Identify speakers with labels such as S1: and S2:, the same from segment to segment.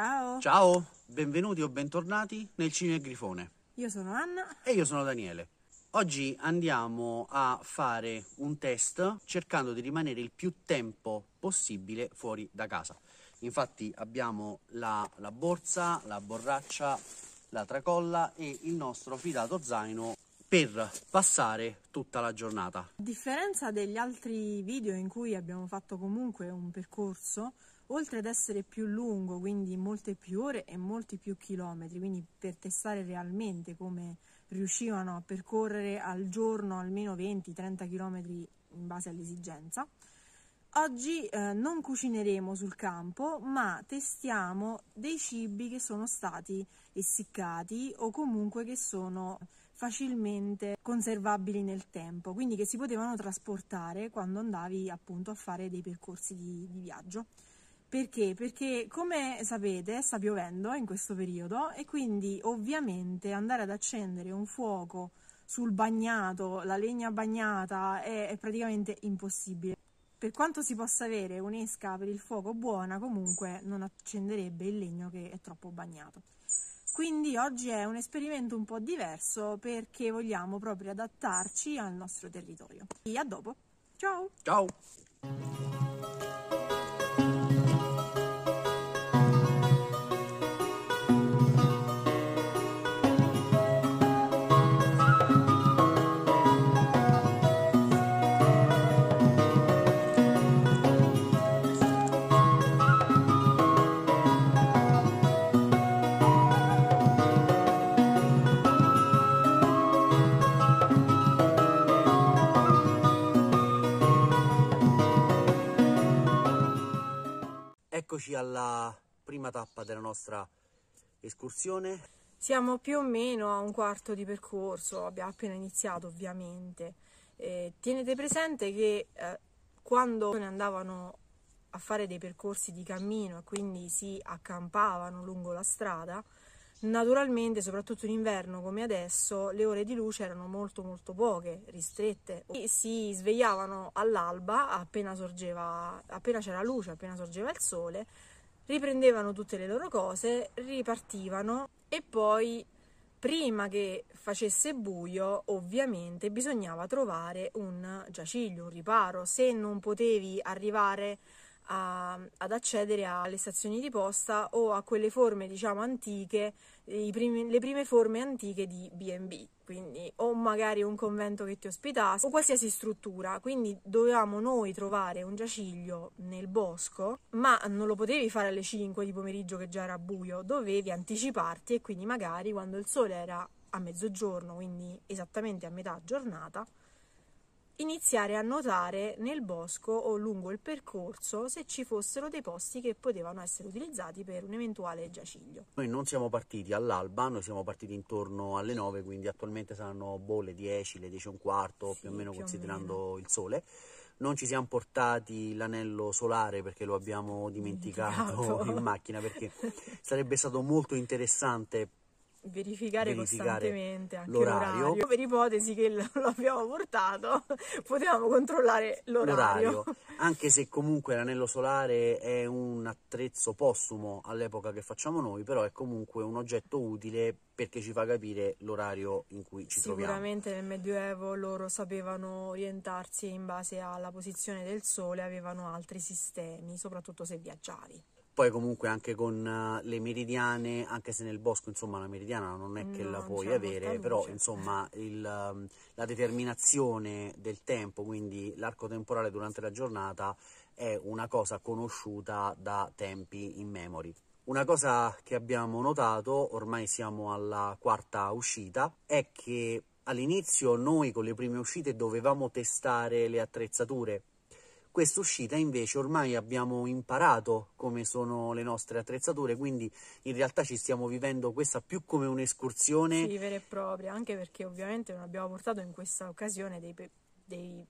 S1: Ciao.
S2: Ciao, benvenuti o bentornati nel Cinema Grifone.
S1: Io sono Anna.
S2: E io sono Daniele. Oggi andiamo a fare un test cercando di rimanere il più tempo possibile fuori da casa. Infatti abbiamo la, la borsa, la borraccia, la tracolla e il nostro fidato zaino per passare tutta la giornata. A
S1: differenza degli altri video in cui abbiamo fatto comunque un percorso, oltre ad essere più lungo, quindi molte più ore e molti più chilometri, quindi per testare realmente come riuscivano a percorrere al giorno almeno 20-30 km in base all'esigenza. Oggi eh, non cucineremo sul campo, ma testiamo dei cibi che sono stati essiccati o comunque che sono facilmente conservabili nel tempo, quindi che si potevano trasportare quando andavi appunto a fare dei percorsi di, di viaggio. Perché? Perché come sapete sta piovendo in questo periodo e quindi ovviamente andare ad accendere un fuoco sul bagnato, la legna bagnata, è, è praticamente impossibile. Per quanto si possa avere un'esca per il fuoco buona, comunque non accenderebbe il legno che è troppo bagnato. Quindi oggi è un esperimento un po' diverso perché vogliamo proprio adattarci al nostro territorio. E a dopo. Ciao! Ciao!
S2: Eccoci alla prima tappa della nostra escursione.
S1: Siamo più o meno a un quarto di percorso, abbiamo appena iniziato ovviamente. Eh, tenete presente che eh, quando ne andavano a fare dei percorsi di cammino e quindi si accampavano lungo la strada, Naturalmente, soprattutto in inverno come adesso, le ore di luce erano molto molto poche, ristrette. E si svegliavano all'alba, appena sorgeva, appena c'era luce, appena sorgeva il sole, riprendevano tutte le loro cose, ripartivano e poi prima che facesse buio, ovviamente bisognava trovare un giaciglio, un riparo, se non potevi arrivare a, ad accedere alle stazioni di posta o a quelle forme, diciamo, antiche, primi, le prime forme antiche di BB, quindi o magari un convento che ti ospitasse o qualsiasi struttura. Quindi dovevamo noi trovare un giaciglio nel bosco, ma non lo potevi fare alle 5 di pomeriggio che già era buio, dovevi anticiparti e quindi magari quando il sole era a mezzogiorno, quindi esattamente a metà giornata, iniziare a notare nel bosco o lungo il percorso se ci fossero dei posti che potevano essere utilizzati per un eventuale giaciglio.
S2: Noi non siamo partiti all'alba, noi siamo partiti intorno alle 9, quindi attualmente saranno boh, le 10, le 10 e un quarto, sì, più o meno più considerando o meno. il sole. Non ci siamo portati l'anello solare perché lo abbiamo dimenticato, dimenticato. in macchina perché sarebbe stato molto interessante
S1: verificare, verificare costantemente anche l'orario. l'orario. Per ipotesi che l'abbiamo portato, potevamo controllare l'orario. l'orario.
S2: Anche se comunque l'anello solare è un attrezzo postumo all'epoca che facciamo noi, però è comunque un oggetto utile perché ci fa capire l'orario in cui ci troviamo. Sicuramente
S1: nel Medioevo loro sapevano orientarsi in base alla posizione del sole, avevano altri sistemi, soprattutto se viaggiavi
S2: poi comunque anche con eh, le meridiane, anche se nel bosco insomma la meridiana non è che no, la puoi avere, però insomma il, ehm, la determinazione del tempo, quindi l'arco temporale durante la giornata è una cosa conosciuta da tempi in memory. Una cosa che abbiamo notato, ormai siamo alla quarta uscita, è che all'inizio noi con le prime uscite dovevamo testare le attrezzature questa uscita invece ormai abbiamo imparato come sono le nostre attrezzature, quindi in realtà ci stiamo vivendo questa più come un'escursione. Sì,
S1: vera e propria, anche perché ovviamente non abbiamo portato in questa occasione dei, dei,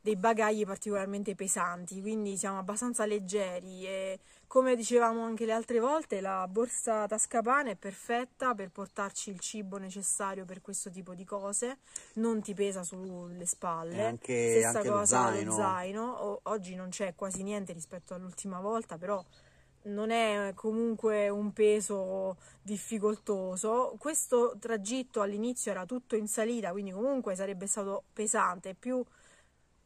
S1: dei bagagli particolarmente pesanti, quindi siamo abbastanza leggeri e come dicevamo anche le altre volte, la borsa tascapane è perfetta per portarci il cibo necessario per questo tipo di cose, non ti pesa sulle spalle. E anche, Stessa anche cosa lo zaino. zaino. O, oggi non c'è quasi niente rispetto all'ultima volta, però non è comunque un peso difficoltoso. Questo tragitto all'inizio era tutto in salita, quindi comunque sarebbe stato pesante, più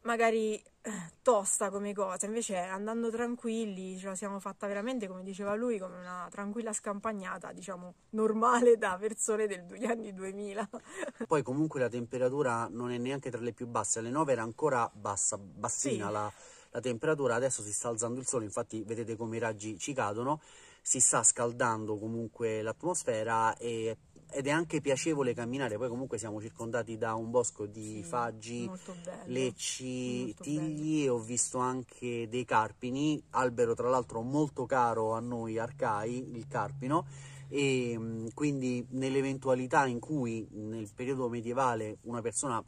S1: magari eh, tosta come cosa, invece andando tranquilli ce la siamo fatta veramente, come diceva lui, come una tranquilla scampagnata, diciamo, normale da persone del, degli anni 2000.
S2: Poi comunque la temperatura non è neanche tra le più basse, alle 9 era ancora bassa, bassina sì. la, la temperatura, adesso si sta alzando il sole, infatti vedete come i raggi ci cadono, si sta scaldando comunque l'atmosfera e ed è anche piacevole camminare, poi comunque siamo circondati da un bosco di sì, faggi, lecci, tigli e ho visto anche dei carpini, albero tra l'altro molto caro a noi arcai, il carpino, e mm, quindi nell'eventualità in cui nel periodo medievale una persona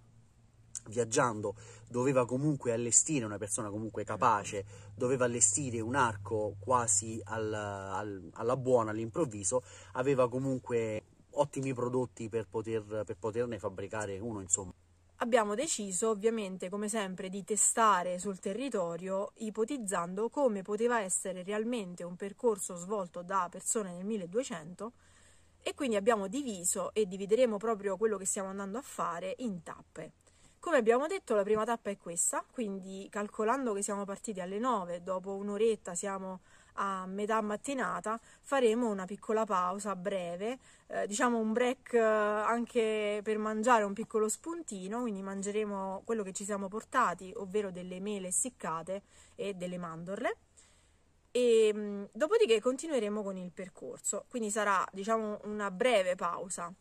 S2: viaggiando doveva comunque allestire una persona comunque capace doveva allestire un arco quasi al, al, alla buona all'improvviso aveva comunque ottimi prodotti per, poter, per poterne fabbricare uno, insomma.
S1: Abbiamo deciso ovviamente come sempre di testare sul territorio ipotizzando come poteva essere realmente un percorso svolto da persone nel 1200 e quindi abbiamo diviso e divideremo proprio quello che stiamo andando a fare in tappe. Come abbiamo detto la prima tappa è questa, quindi calcolando che siamo partiti alle 9, dopo un'oretta siamo a metà mattinata, faremo una piccola pausa breve, eh, diciamo un break eh, anche per mangiare un piccolo spuntino, quindi mangeremo quello che ci siamo portati, ovvero delle mele essiccate e delle mandorle. E, ehm, dopodiché continueremo con il percorso, quindi sarà diciamo una breve pausa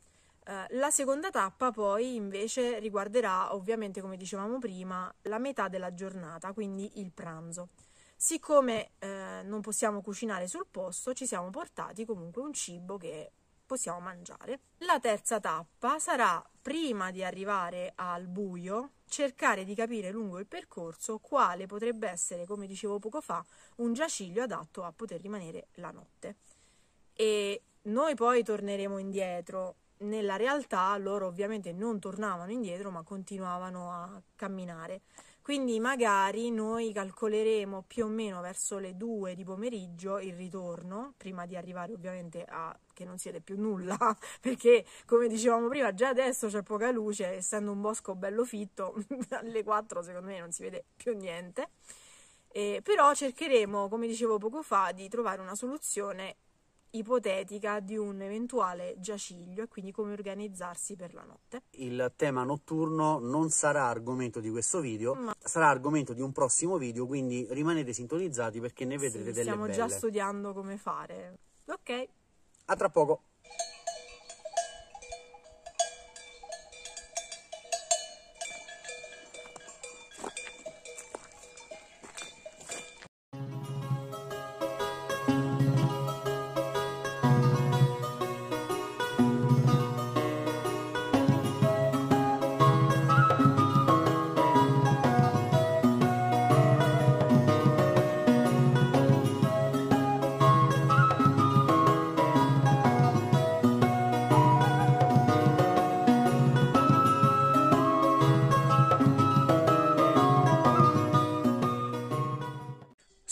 S1: eh, la seconda tappa poi invece riguarderà ovviamente come dicevamo prima la metà della giornata, quindi il pranzo. Siccome eh, non possiamo cucinare sul posto, ci siamo portati comunque un cibo che possiamo mangiare. La terza tappa sarà prima di arrivare al buio cercare di capire lungo il percorso quale potrebbe essere, come dicevo poco fa, un giaciglio adatto a poter rimanere la notte. E noi poi torneremo indietro nella realtà loro ovviamente non tornavano indietro ma continuavano a camminare. Quindi magari noi calcoleremo più o meno verso le 2 di pomeriggio il ritorno, prima di arrivare ovviamente a che non siete più nulla, perché come dicevamo prima già adesso c'è poca luce, essendo un bosco bello fitto, alle 4 secondo me non si vede più niente. Eh, però cercheremo, come dicevo poco fa, di trovare una soluzione ipotetica di un eventuale giaciglio e quindi come organizzarsi per la notte.
S2: Il tema notturno non sarà argomento di questo video, ma sarà argomento di un prossimo video, quindi rimanete sintonizzati perché ne vedrete sì, delle stiamo belle. Stiamo già
S1: studiando come fare. Ok. A tra poco.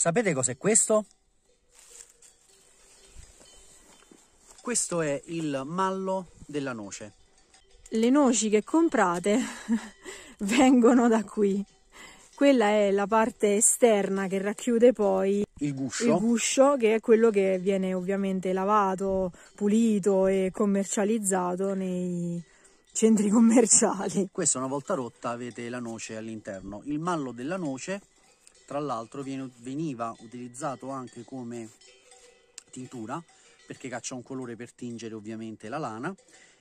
S2: Sapete cos'è questo? Questo è il mallo della noce.
S1: Le noci che comprate vengono da qui. Quella è la parte esterna che racchiude poi il guscio. il guscio, che è quello che viene ovviamente lavato, pulito e commercializzato nei centri commerciali.
S2: Questa una volta rotta avete la noce all'interno. Il mallo della noce tra l'altro veniva utilizzato anche come tintura perché caccia un colore per tingere ovviamente la lana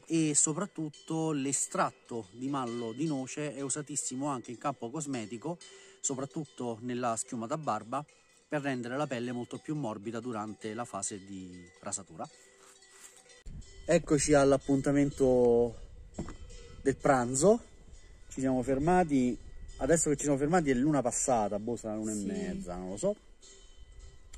S2: e soprattutto l'estratto di mallo di noce è usatissimo anche in campo cosmetico soprattutto nella schiuma da barba per rendere la pelle molto più morbida durante la fase di rasatura eccoci all'appuntamento del pranzo ci siamo fermati adesso che ci siamo fermati è l'una passata, boh, sarà l'una sì. e mezza, non lo so.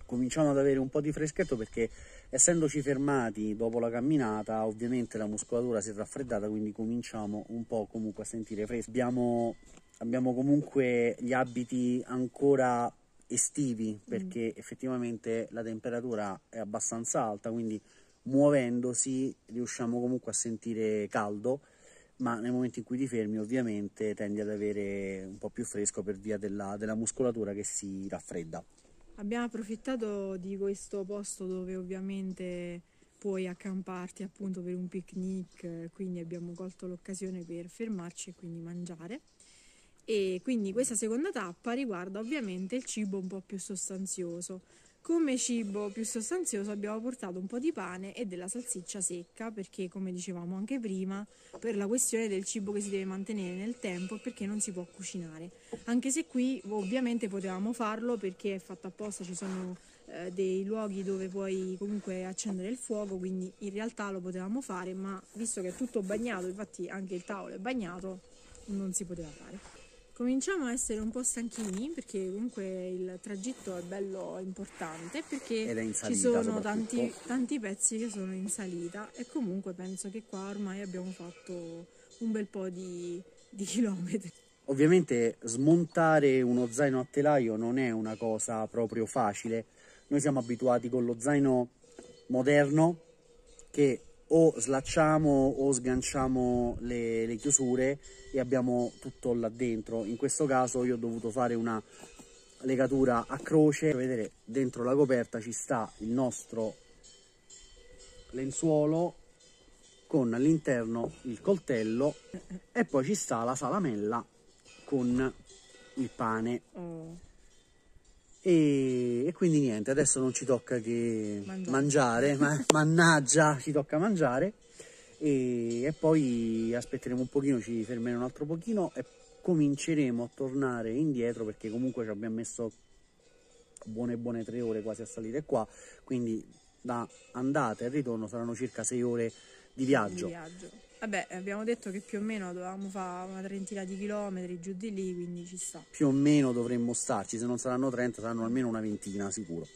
S2: Cominciamo ad avere un po' di freschetto perché essendoci fermati dopo la camminata, ovviamente la muscolatura si è raffreddata, quindi cominciamo un po' comunque a sentire fresco. Abbiamo, abbiamo comunque gli abiti ancora estivi mm. perché mm. effettivamente la temperatura è abbastanza alta, quindi muovendosi riusciamo comunque a sentire caldo ma nel momento in cui ti fermi ovviamente tendi ad avere un po' più fresco per via della, della muscolatura che si raffredda.
S1: Abbiamo approfittato di questo posto dove ovviamente puoi accamparti appunto per un picnic, quindi abbiamo colto l'occasione per fermarci e quindi mangiare. E quindi questa seconda tappa riguarda ovviamente il cibo un po' più sostanzioso, come cibo più sostanzioso abbiamo portato un po' di pane e della salsiccia secca perché come dicevamo anche prima per la questione del cibo che si deve mantenere nel tempo e perché non si può cucinare anche se qui ovviamente potevamo farlo perché è fatto apposta ci sono eh, dei luoghi dove puoi comunque accendere il fuoco quindi in realtà lo potevamo fare ma visto che è tutto bagnato infatti anche il tavolo è bagnato non si poteva fare cominciamo a essere un po' stanchini perché comunque il tragitto è bello importante perché salita, ci sono tanti, tanti pezzi che sono in salita e comunque penso che qua ormai abbiamo fatto un bel po' di, di chilometri.
S2: Ovviamente smontare uno zaino a telaio non è una cosa proprio facile. Noi siamo abituati con lo zaino moderno che o slacciamo o sganciamo le, le chiusure e abbiamo tutto là dentro. In questo caso io ho dovuto fare una legatura a croce. Vedete, dentro la coperta ci sta il nostro lenzuolo con all'interno il coltello e poi ci sta la salamella con il pane. Mm. E, e, quindi niente, adesso non ci tocca che mangiare, mangiare ma, mannaggia, ci tocca mangiare e, e, poi aspetteremo un pochino, ci fermeremo un altro pochino e cominceremo a tornare indietro perché comunque ci abbiamo messo buone buone tre ore quasi a salire qua, quindi da andata e ritorno saranno circa sei ore di viaggio. Di
S1: viaggio. Vabbè, abbiamo detto che più o meno dovevamo fare una trentina di chilometri giù di lì, quindi ci sta.
S2: Più o meno dovremmo starci, se non saranno 30 saranno almeno una ventina sicuro.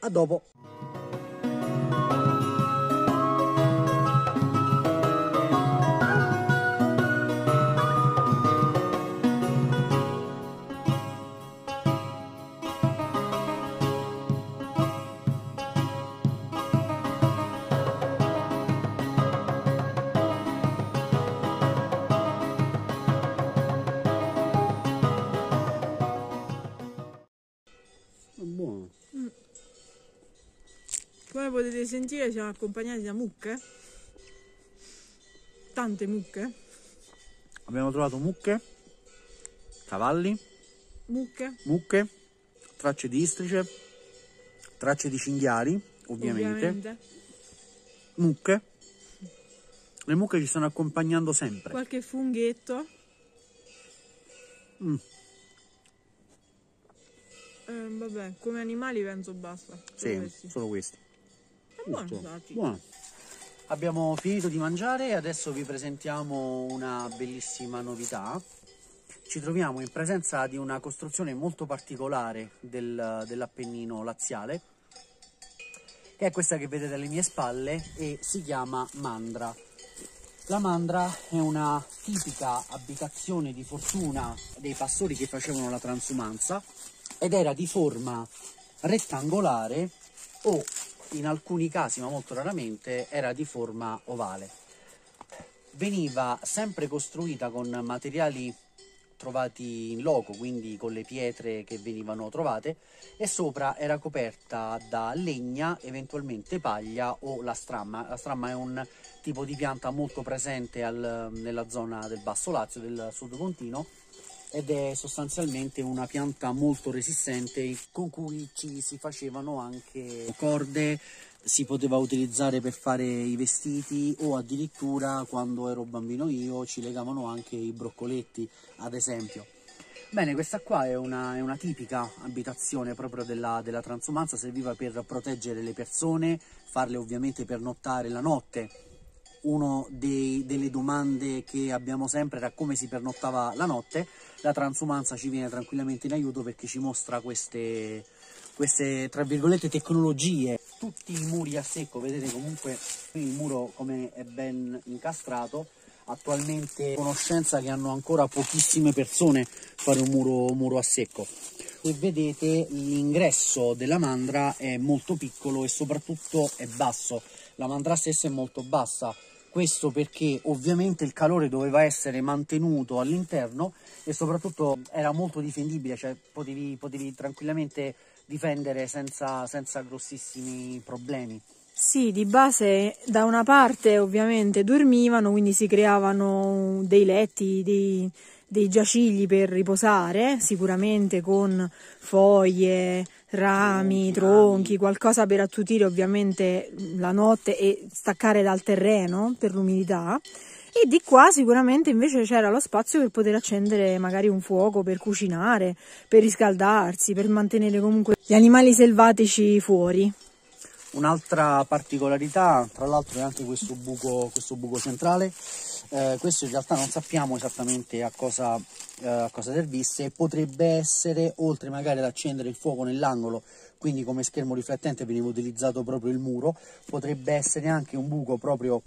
S2: A dopo!
S1: come potete sentire siamo accompagnati da mucche, tante mucche.
S2: Abbiamo trovato mucche, cavalli, mucche, mucche tracce di istrice, tracce di cinghiali, ovviamente, ovviamente. mucche. Le mucche ci stanno accompagnando sempre.
S1: Qualche funghetto. Mm. Eh, vabbè, come animali penso basta. Sì, questi. solo questi buono, buono.
S2: Abbiamo finito di mangiare e adesso vi presentiamo una bellissima novità. Ci troviamo in presenza di una costruzione molto particolare del, dell'Appennino laziale, che è questa che vedete alle mie spalle e si chiama Mandra. La mandra è una tipica abitazione di fortuna dei pastori che facevano la transumanza ed era di forma rettangolare o in alcuni casi, ma molto raramente, era di forma ovale. Veniva sempre costruita con materiali trovati in loco, quindi con le pietre che venivano trovate, e sopra era coperta da legna, eventualmente paglia o la stramma. La stramma è un tipo di pianta molto presente al, nella zona del Basso Lazio, del Sud Pontino, ed è sostanzialmente una pianta molto resistente con cui ci si facevano anche corde si poteva utilizzare per fare i vestiti o addirittura quando ero bambino io ci legavano anche i broccoletti ad esempio Bene, questa qua è una, è una tipica abitazione proprio della, della transumanza, serviva per proteggere le persone, farle ovviamente per nottare la notte una delle domande che abbiamo sempre era come si pernottava la notte, la transumanza ci viene tranquillamente in aiuto perché ci mostra queste, queste tra virgolette tecnologie. Tutti i muri a secco, vedete comunque qui il muro come è ben incastrato, attualmente conoscenza che hanno ancora pochissime persone fare un muro, un muro a secco. Come vedete l'ingresso della mandra è molto piccolo e soprattutto è basso, la mandra stessa è molto bassa. Questo perché ovviamente il calore doveva essere mantenuto all'interno e soprattutto era molto difendibile, cioè potevi, potevi tranquillamente difendere senza, senza grossissimi
S1: problemi. Sì, di base da una parte ovviamente dormivano, quindi si creavano dei letti, dei, dei giacigli per riposare, sicuramente con foglie, rami, tronchi, qualcosa per attutire ovviamente la notte e staccare dal terreno per l'umidità. E di qua sicuramente invece c'era lo spazio per poter accendere magari un fuoco, per cucinare, per riscaldarsi, per mantenere comunque gli animali selvatici fuori.
S2: Un'altra particolarità, tra l'altro, è anche questo buco, questo buco centrale eh, questo in realtà non sappiamo esattamente a cosa, eh, a cosa servisse, potrebbe essere, oltre magari ad accendere il fuoco nell'angolo, quindi come schermo riflettente veniva utilizzato proprio il muro, potrebbe essere anche un buco proprio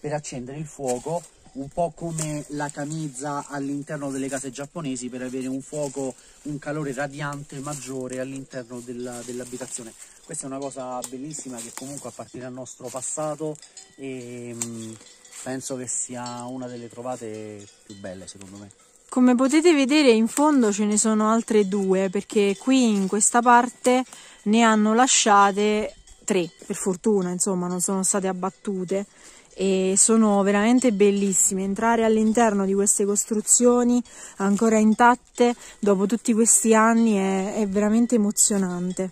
S2: per accendere il fuoco, un po' come la camizza all'interno delle case giapponesi per avere un fuoco, un calore radiante maggiore all'interno dell'abitazione. Questa è una cosa bellissima che comunque appartiene al nostro passato e... Mm, penso che sia una delle trovate più belle secondo me.
S1: Come potete vedere in fondo ce ne sono altre due perché qui in questa parte ne hanno lasciate tre, per fortuna insomma non sono state abbattute e sono veramente bellissime. Entrare all'interno di queste costruzioni ancora intatte dopo tutti questi anni è, è veramente emozionante.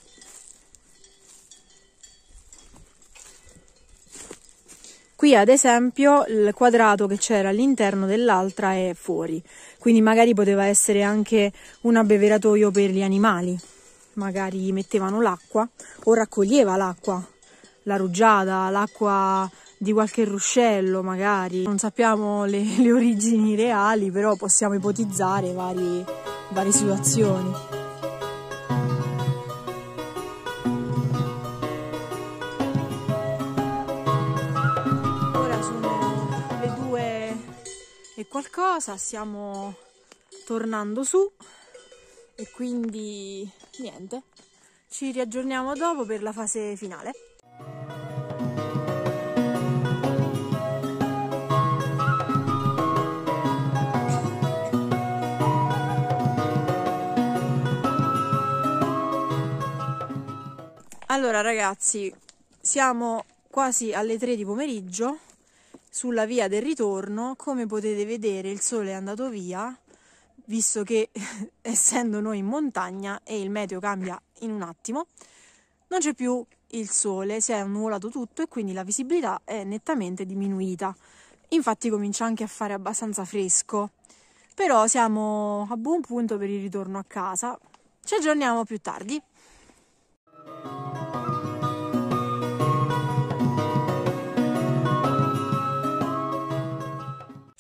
S1: Qui ad esempio il quadrato che c'era all'interno dell'altra è fuori, quindi magari poteva essere anche un abbeveratoio per gli animali, magari mettevano l'acqua o raccoglieva l'acqua, la rugiada, l'acqua di qualche ruscello magari, non sappiamo le, le origini reali però possiamo ipotizzare varie, varie situazioni. qualcosa, stiamo tornando su e quindi niente, ci riaggiorniamo dopo per la fase finale. Allora ragazzi, siamo quasi alle 3 di pomeriggio sulla via del ritorno, come potete vedere il sole è andato via, visto che essendo noi in montagna e il meteo cambia in un attimo, non c'è più il sole, si è annuvolato tutto e quindi la visibilità è nettamente diminuita. Infatti comincia anche a fare abbastanza fresco. Però siamo a buon punto per il ritorno a casa. Ci aggiorniamo più tardi.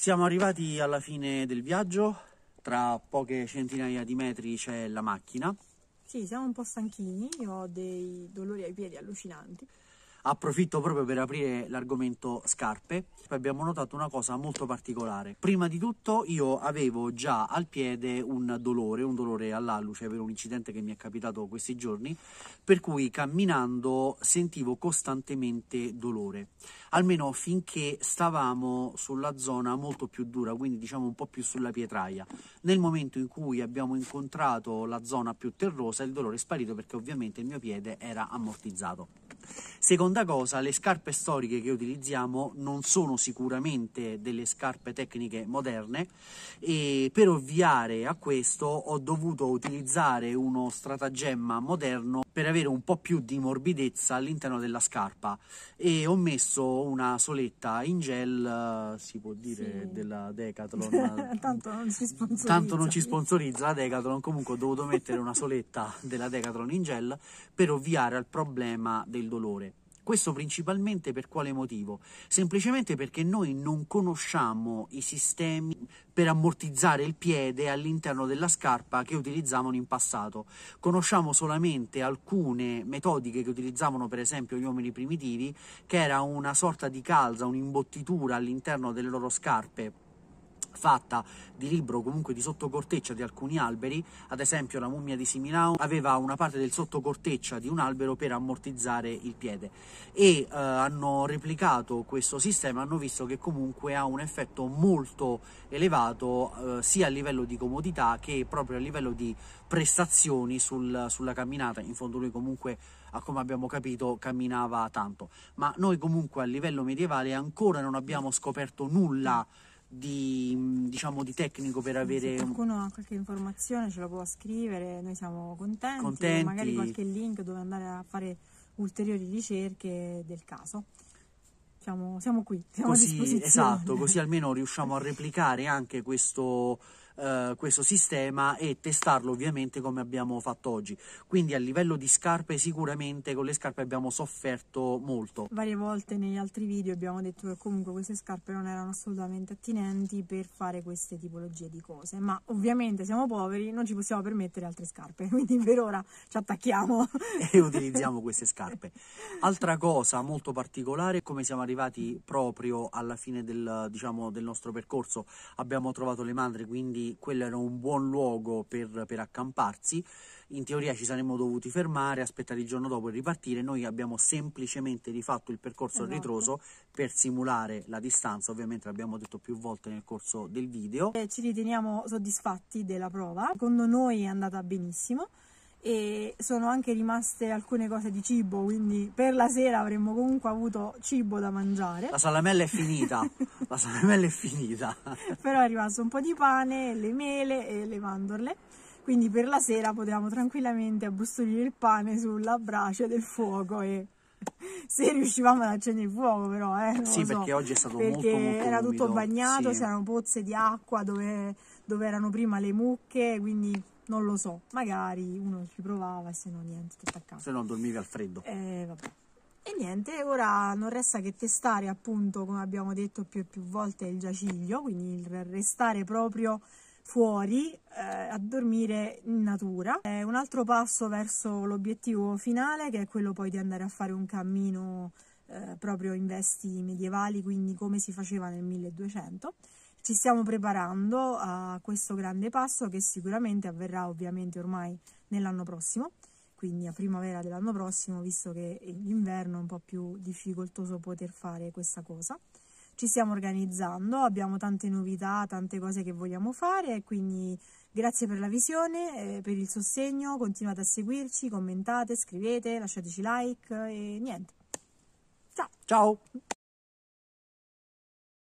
S2: Siamo arrivati alla fine del viaggio, tra poche centinaia di metri c'è la macchina.
S1: Sì, siamo un po' stanchini, io ho dei dolori ai piedi allucinanti
S2: approfitto proprio per aprire l'argomento scarpe, abbiamo notato una cosa molto particolare. Prima di tutto io avevo già al piede un dolore, un dolore all'alluce per un incidente che mi è capitato questi giorni, per cui camminando sentivo costantemente dolore, almeno finché stavamo sulla zona molto più dura, quindi diciamo un po' più sulla pietraia. Nel momento in cui abbiamo incontrato la zona più terrosa, il dolore è sparito perché ovviamente il mio piede era ammortizzato. Secondo Seconda cosa, le scarpe storiche che utilizziamo non sono sicuramente delle scarpe tecniche moderne e per ovviare a questo ho dovuto utilizzare uno stratagemma moderno per avere un po' più di morbidezza all'interno della scarpa e ho messo una soletta in gel, eh, si può dire, sì. della Decathlon.
S1: tanto, non tanto non ci
S2: sponsorizza la Decathlon, comunque ho dovuto mettere una soletta della Decathlon in gel per ovviare al problema del dolore. Questo principalmente per quale motivo? Semplicemente perché noi non conosciamo i sistemi per ammortizzare il piede all'interno della scarpa che utilizzavano in passato. Conosciamo solamente alcune metodiche che utilizzavano per esempio gli uomini primitivi, che era una sorta di calza, un'imbottitura all'interno delle loro scarpe fatta di libro comunque di sottocorteccia di alcuni alberi, ad esempio la mummia di Siminao aveva una parte del sottocorteccia di un albero per ammortizzare il piede e eh, hanno replicato questo sistema, hanno visto che comunque ha un effetto molto elevato eh, sia a livello di comodità che proprio a livello di prestazioni sul, sulla camminata, in fondo lui comunque a come abbiamo capito camminava tanto, ma noi comunque a livello medievale ancora non abbiamo scoperto nulla di, diciamo, di tecnico per avere... Se
S1: qualcuno ha qualche informazione ce la può scrivere, noi siamo contenti, contenti. magari qualche link dove andare a fare ulteriori ricerche del caso. Siamo, siamo qui, siamo così, Esatto,
S2: così almeno riusciamo a replicare anche questo eh, questo sistema e testarlo ovviamente come abbiamo fatto oggi. Quindi a livello di scarpe sicuramente con le scarpe abbiamo sofferto molto.
S1: Varie volte negli altri video abbiamo detto che comunque queste scarpe non erano assolutamente attinenti per fare queste tipologie di cose, ma ovviamente siamo poveri, non ci possiamo permettere altre scarpe, quindi per ora ci attacchiamo
S2: e utilizziamo queste scarpe. Altra cosa molto particolare come siamo arrivati proprio alla fine del, diciamo, del nostro percorso. Abbiamo trovato le mandre, quindi quello era un buon luogo per, per accamparsi. In teoria ci saremmo dovuti fermare, aspettare il giorno dopo e ripartire. Noi abbiamo semplicemente rifatto il percorso esatto. ritroso per simulare la distanza, ovviamente l'abbiamo detto più volte nel corso del video.
S1: ci riteniamo soddisfatti della prova, secondo noi è andata benissimo e sono anche rimaste alcune cose di cibo, quindi per la sera avremmo comunque avuto cibo da mangiare. La
S2: salamella è finita, la salamella è finita.
S1: Però è rimasto un po' di pane, le mele e le mandorle, quindi per la sera potevamo tranquillamente abbustolire il pane sulla brace del fuoco e se riuscivamo ad accendere il fuoco però eh, sì so, perché oggi è stato perché molto, molto era tutto umido, bagnato sì. c'erano pozze di acqua dove, dove erano prima le mucche quindi non lo so, magari uno ci provava e se no niente, tutto
S2: a caso. Se no dormivi al freddo.
S1: Eh, vabbè. E niente, ora non resta che testare appunto, come abbiamo detto più e più volte, il giaciglio, quindi il restare proprio fuori eh, a dormire in natura. È un altro passo verso l'obiettivo finale che è quello poi di andare a fare un cammino eh, proprio in vesti medievali, quindi come si faceva nel 1200 ci stiamo preparando a questo grande passo che sicuramente avverrà ovviamente ormai nell'anno prossimo, quindi a primavera dell'anno prossimo, visto che l'inverno è un po' più difficoltoso poter fare questa cosa. Ci stiamo organizzando, abbiamo tante novità, tante cose che vogliamo fare, quindi grazie per la visione, eh, per il sostegno, continuate a seguirci, commentate, scrivete, lasciateci like e niente. Ciao! Ciao!